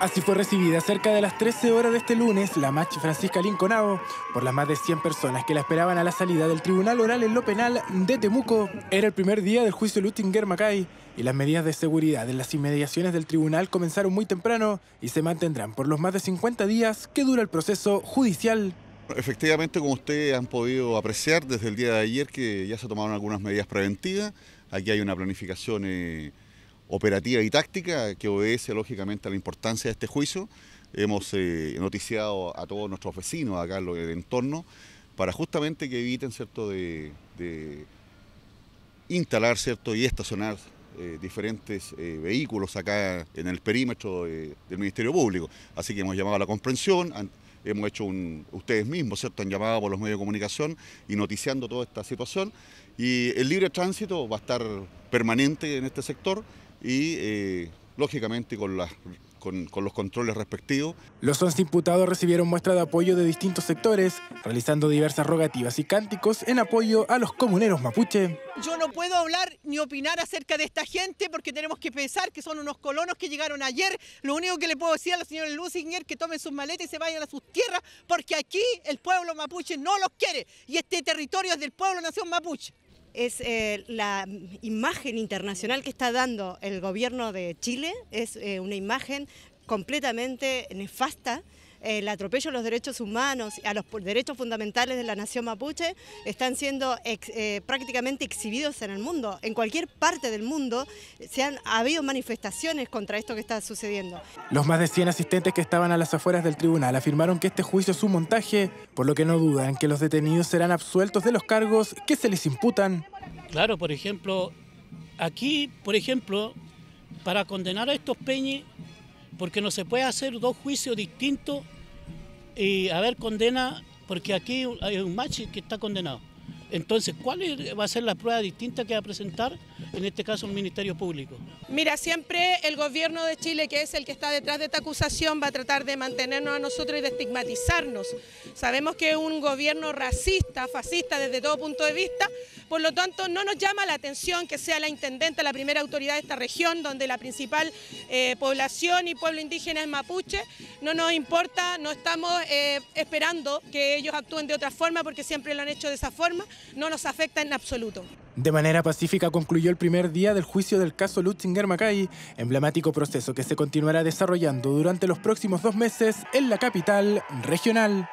Así fue recibida cerca de las 13 horas de este lunes la match Francisca Linconao por las más de 100 personas que la esperaban a la salida del Tribunal Oral en lo Penal de Temuco. Era el primer día del juicio Lutinger Macay y las medidas de seguridad en las inmediaciones del tribunal comenzaron muy temprano y se mantendrán por los más de 50 días que dura el proceso judicial. Efectivamente, como ustedes han podido apreciar desde el día de ayer que ya se tomaron algunas medidas preventivas, aquí hay una planificación... Eh, operativa y táctica que obedece lógicamente a la importancia de este juicio. Hemos eh, noticiado a todos nuestros vecinos acá en el entorno para justamente que eviten cierto de, instalar cierto y estacionar eh, diferentes eh, vehículos acá en el perímetro del Ministerio Público. Así que hemos llamado a la comprensión. hemos hecho un, ustedes mismos, ¿cierto? Han llamado por los medios de comunicación y noticiando toda esta situación. Y el libre tránsito va a estar permanente en este sector y eh, lógicamente con los controles respectivos. Los 11 imputados recibieron muestra de apoyo de distintos sectores, realizando diversas rogativas y cánticos en apoyo a los comuneros mapuche. Yo no puedo hablar ni opinar acerca de esta gente porque tenemos que pensar que son unos colonos que llegaron ayer. Lo único que le puedo decir a la señora Lusinger que tomen sus maletas y se vayan a sus tierras porque aquí el pueblo mapuche no los quiere y este territorio es del pueblo nación mapuche es eh, la imagen internacional que está dando el gobierno de Chile, es eh, una imagen completamente nefasta el atropello a los derechos humanos, y a los derechos fundamentales de la nación mapuche, están siendo eh, prácticamente exhibidos en el mundo. En cualquier parte del mundo se han habido manifestaciones contra esto que está sucediendo. Los más de 100 asistentes que estaban a las afueras del tribunal afirmaron que este juicio es un montaje, por lo que no dudan que los detenidos serán absueltos de los cargos que se les imputan. Claro, por ejemplo, aquí, por ejemplo, para condenar a estos peñes porque no se puede hacer dos juicios distintos y haber condena, porque aquí hay un machi que está condenado. Entonces, ¿cuál va a ser la prueba distinta que va a presentar, en este caso, el Ministerio Público? Mira, siempre el gobierno de Chile, que es el que está detrás de esta acusación, va a tratar de mantenernos a nosotros y de estigmatizarnos. Sabemos que es un gobierno racista, fascista, desde todo punto de vista, por lo tanto, no nos llama la atención que sea la intendente la primera autoridad de esta región, donde la principal eh, población y pueblo indígena es mapuche. No nos importa, no estamos eh, esperando que ellos actúen de otra forma, porque siempre lo han hecho de esa forma. No nos afecta en absoluto. De manera pacífica concluyó el primer día del juicio del caso Lutzinger Macay, emblemático proceso que se continuará desarrollando durante los próximos dos meses en la capital regional.